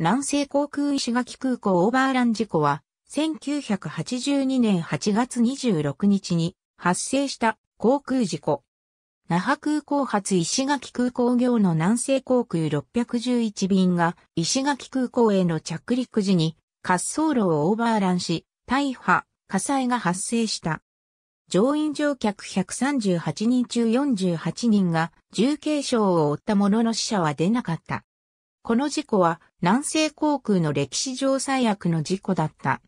南西航空石垣空港オーバーラン事故は、1982年8月26日に発生した航空事故。那覇空港発石垣空港業の南西航空611便が石垣空港への着陸時に滑走路をオーバーランし、大破、火災が発生した。乗員乗客138人中48人が重軽傷を負ったものの死者は出なかった。この事故は南西航空の歴史上最悪の事故だった。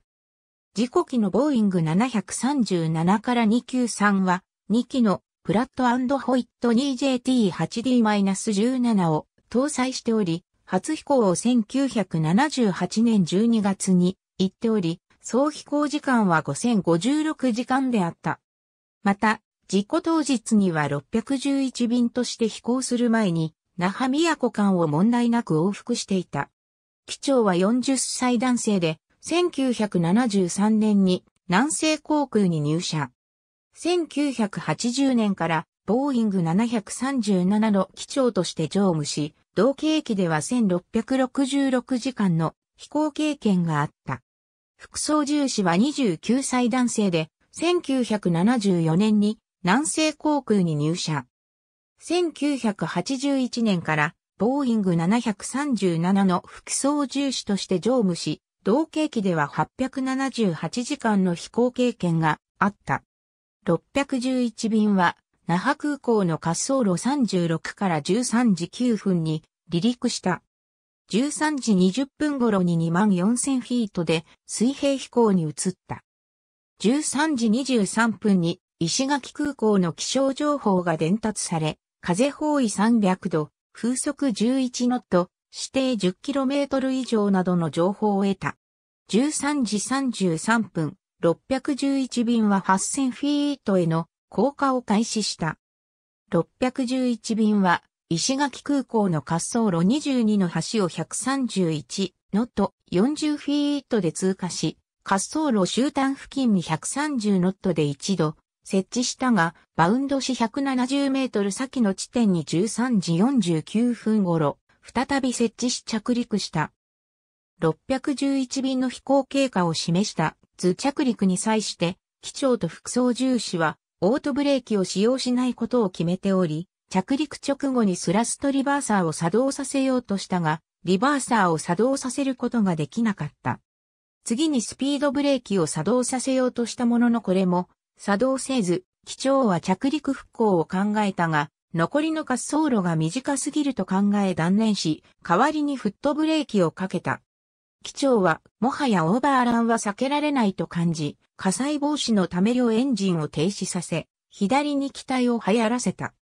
事故機のボーイング737から293は2機のプラットホイット 2JT8D-17 を搭載しており、初飛行を1978年12月に行っており、総飛行時間は5056時間であった。また、事故当日には611便として飛行する前に、那覇都間を問題なく往復していた。機長は40歳男性で、1973年に南西航空に入社。1980年からボーイング737の機長として乗務し、同型機では1666時間の飛行経験があった。副操縦士は29歳男性で、1974年に南西航空に入社。1981年からボーイング737の副操縦士として乗務し、同型機では878時間の飛行経験があった。611便は、那覇空港の滑走路36から13時9分に離陸した。13時20分頃に2万4000フィートで水平飛行に移った。13時23分に石垣空港の気象情報が伝達され、風方位300度、風速11ノット、指定 10km 以上などの情報を得た。13時33分、611便は8000フィートへの降下を開始した。611便は石垣空港の滑走路22の橋を131ノット40フィートで通過し、滑走路終端付近に130ノットで一度設置したが、バウンドし170メートル先の地点に13時49分頃、再び設置し着陸した。611便の飛行経過を示した図着陸に際して、機長と副操縦士は、オートブレーキを使用しないことを決めており、着陸直後にスラストリバーサーを作動させようとしたが、リバーサーを作動させることができなかった。次にスピードブレーキを作動させようとしたもののこれも作動せず、機長は着陸復興を考えたが、残りの滑走路が短すぎると考え断念し、代わりにフットブレーキをかけた。機長は、もはやオーバーランは避けられないと感じ、火災防止のため両エンジンを停止させ、左に機体を流行らせた。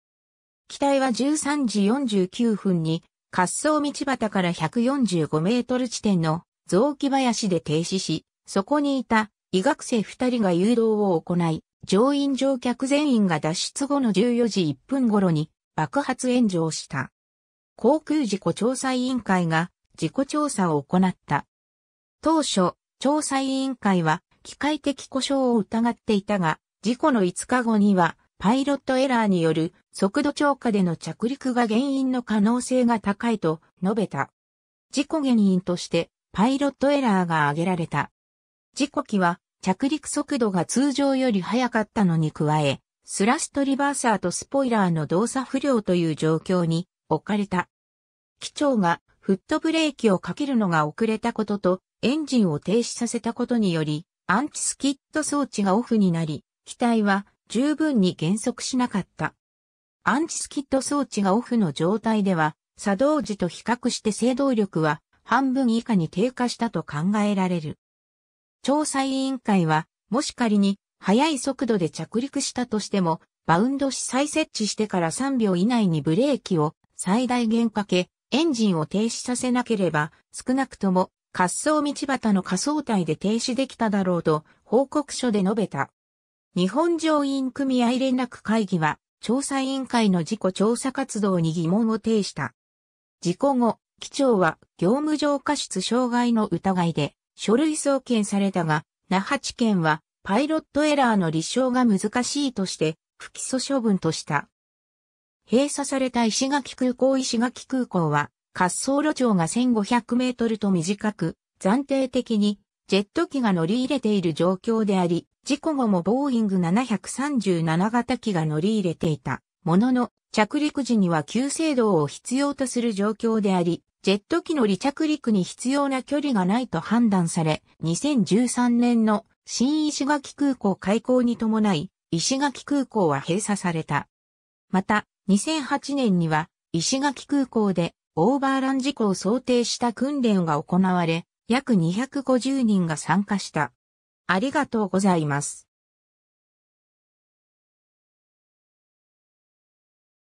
機体は13時49分に、滑走道端から145メートル地点の雑木林で停止し、そこにいた医学生二人が誘導を行い、乗員乗客全員が脱出後の14時1分頃に爆発炎上した。航空事故調査委員会が事故調査を行った。当初、調査委員会は機械的故障を疑っていたが、事故の5日後にはパイロットエラーによる速度超過での着陸が原因の可能性が高いと述べた。事故原因としてパイロットエラーが挙げられた。事故機は着陸速度が通常より速かったのに加え、スラストリバーサーとスポイラーの動作不良という状況に置かれた。機長がフットブレーキをかけるのが遅れたこととエンジンを停止させたことによりアンチスキッド装置がオフになり、機体は十分に減速しなかった。アンチスキッド装置がオフの状態では作動時と比較して制動力は半分以下に低下したと考えられる。調査委員会は、もし仮に、速い速度で着陸したとしても、バウンドし再設置してから3秒以内にブレーキを最大限かけ、エンジンを停止させなければ、少なくとも滑走道端の仮想体で停止できただろうと報告書で述べた。日本乗員組合連絡会議は、調査委員会の事故調査活動に疑問を呈した。事故後、機長は業務上過失傷害の疑いで書類送検されたが、那覇地検はパイロットエラーの立証が難しいとして不起訴処分とした。閉鎖された石垣空港石垣空港は滑走路長が1500メートルと短く暫定的にジェット機が乗り入れている状況であり、事故後もボーイング737型機が乗り入れていたものの着陸時には急制動を必要とする状況であり、ジェット機の離着陸に必要な距離がないと判断され、2013年の新石垣空港開港に伴い、石垣空港は閉鎖された。また、2008年には、石垣空港でオーバーラン事故を想定した訓練が行われ、約250人が参加した。ありがとうございます。